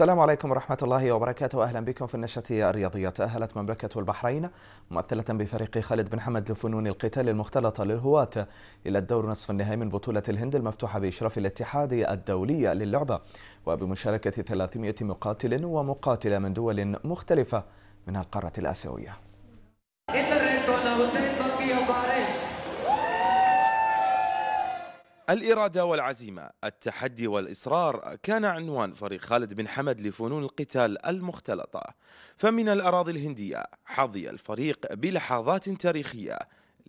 السلام عليكم ورحمة الله وبركاته أهلا بكم في النشرة الرياضية تأهلت مملكة البحرين ممثلة بفريق خالد بن حمد لفنون القتال المختلطة للهواة إلى الدور نصف النهائي من بطولة الهند المفتوحة بإشراف الاتحاد الدولي للعبة وبمشاركة 300 مقاتل ومقاتلة من دول مختلفة من القارة الآسيوية الإرادة والعزيمة التحدي والإصرار كان عنوان فريق خالد بن حمد لفنون القتال المختلطة فمن الأراضي الهندية حظي الفريق بلحظات تاريخية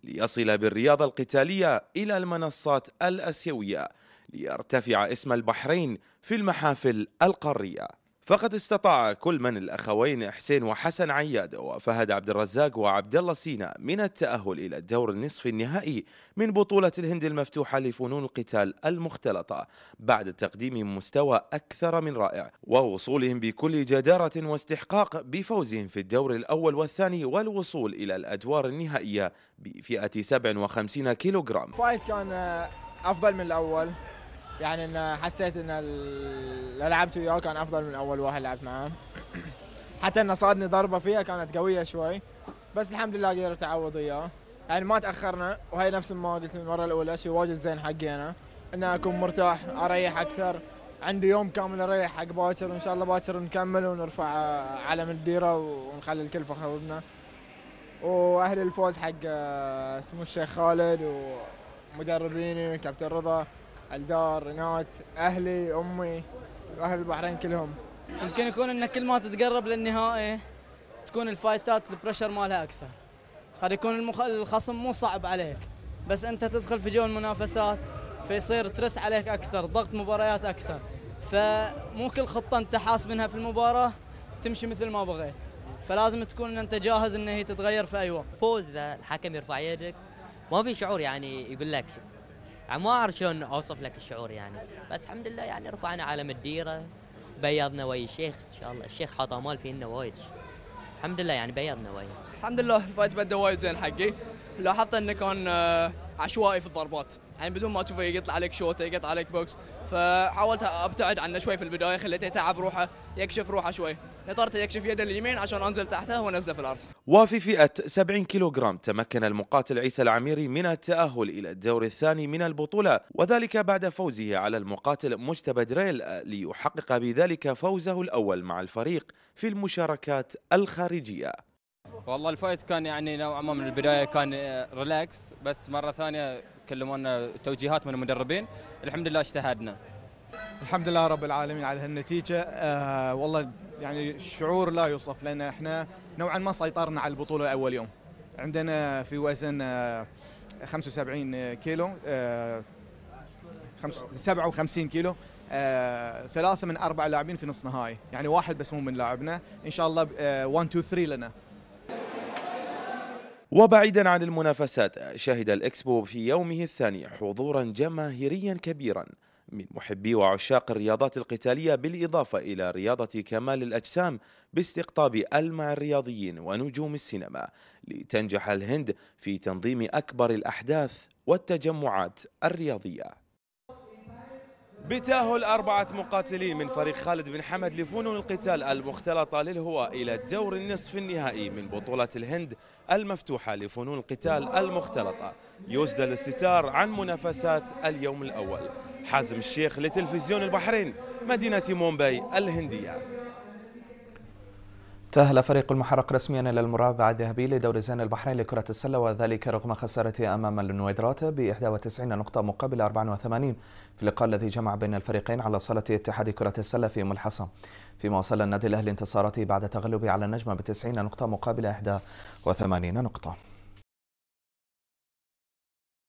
ليصل بالرياضة القتالية إلى المنصات الأسيوية ليرتفع اسم البحرين في المحافل القارية فقد استطاع كل من الاخوين حسين وحسن عياد وفهد عبد الرزاق وعبد الله سينا من التاهل الى الدور النصف النهائي من بطوله الهند المفتوحه لفنون القتال المختلطه بعد تقديم مستوى اكثر من رائع ووصولهم بكل جداره واستحقاق بفوزهم في الدور الاول والثاني والوصول الى الادوار النهائيه بفئه 57 كيلوغرام فايت كان آه، افضل من الاول يعني ان حسيت ان اللي لعبت وياه كان افضل من اول واحد لعبت معاه حتى انه صادني ضربه فيها كانت قويه شوي بس الحمد لله قدرت اعوض اياه يعني ما تاخرنا وهي نفس ما قلت من المره الاولى شيء واجد زين حقي انا ان اكون مرتاح اريح اكثر عندي يوم كامل اريح حق باكر وان شاء الله باكر نكمل ونرفع علم الديره ونخلي الكل فخر بنا واهل الفوز حق آه، اسمه الشيخ خالد ومدربيني وكابتن رضا الدار نات اهلي امي اهل البحرين كلهم يمكن يكون ان كل ما تتقرب للنهائي تكون الفايتات البريشر مالها اكثر قد يكون المخ... الخصم مو صعب عليك بس انت تدخل في جو المنافسات فيصير ترس عليك اكثر ضغط مباريات اكثر فمو كل خطه انت حاس منها في المباراه تمشي مثل ما بغيت فلازم تكون ان انت جاهز ان هي تتغير في اي وقت فوز اذا الحكم يرفع يدك ما في شعور يعني يقول لك ما اعرف شلون اوصف لك الشعور يعني بس الحمد لله يعني رفعنا علم الديره بيضنا ويا الشيخ ان شاء الله الشيخ حاط امال فينا وايد الحمد لله يعني بيضنا ويا الحمد لله الفايت بدا وايد زين حقي لاحظت انه كان آه، عشوائي في الضربات يعني بدون ما تشوفه يقطع عليك شوت يقطع عليك بوكس فحاولت ابتعد عنه شوي في البدايه خليته يتعب روحه يكشف روحه شوي نطرته يكشف يده اليمين عشان انزل تحته ونزله في الارض وفي فئه 70 كيلوغرام تمكن المقاتل عيسى العميري من التاهل الى الدور الثاني من البطوله وذلك بعد فوزه على المقاتل مجتبى دريل ليحقق بذلك فوزه الاول مع الفريق في المشاركات الخارجيه والله الفايت كان يعني نوعا ما من البدايه كان ريلاكس آه، بس مره ثانيه كلمونا توجيهات من المدربين الحمد لله اجتهدنا الحمد لله رب العالمين على هالنتيجه آه والله يعني شعور لا يوصف لان احنا نوعا ما سيطرنا على البطوله اول يوم عندنا في وزن آه 75 كيلو آه 57 كيلو آه، ثلاثة من أربع لاعبين في نص نهائي يعني واحد بس مو من لاعبنا إن شاء الله 1 2 3 لنا وبعيدا عن المنافسات شهد الإكسبو في يومه الثاني حضورا جماهيريا كبيرا من محبي وعشاق الرياضات القتالية بالإضافة إلى رياضة كمال الأجسام باستقطاب ألمع الرياضيين ونجوم السينما لتنجح الهند في تنظيم أكبر الأحداث والتجمعات الرياضية بتاهل أربعة مقاتلين من فريق خالد بن حمد لفنون القتال المختلطة للهواء إلى الدور النصف النهائي من بطولة الهند المفتوحة لفنون القتال المختلطة يسدل الستار عن منافسات اليوم الأول حازم الشيخ لتلفزيون البحرين مدينة مومباي الهندية تأهل فريق المحرق رسميا إلى المرابعة الذهبي لدور زين البحرين لكرة السلة وذلك رغم خسارته أمام النويدرات ب 91 نقطة مقابل 84 في اللقاء الذي جمع بين الفريقين على صالة اتحاد كرة السلة في أم الحسن فيما وصل النادي الأهلي انتصاراته بعد تغلبه على النجمة ب 90 نقطة مقابل 81 نقطة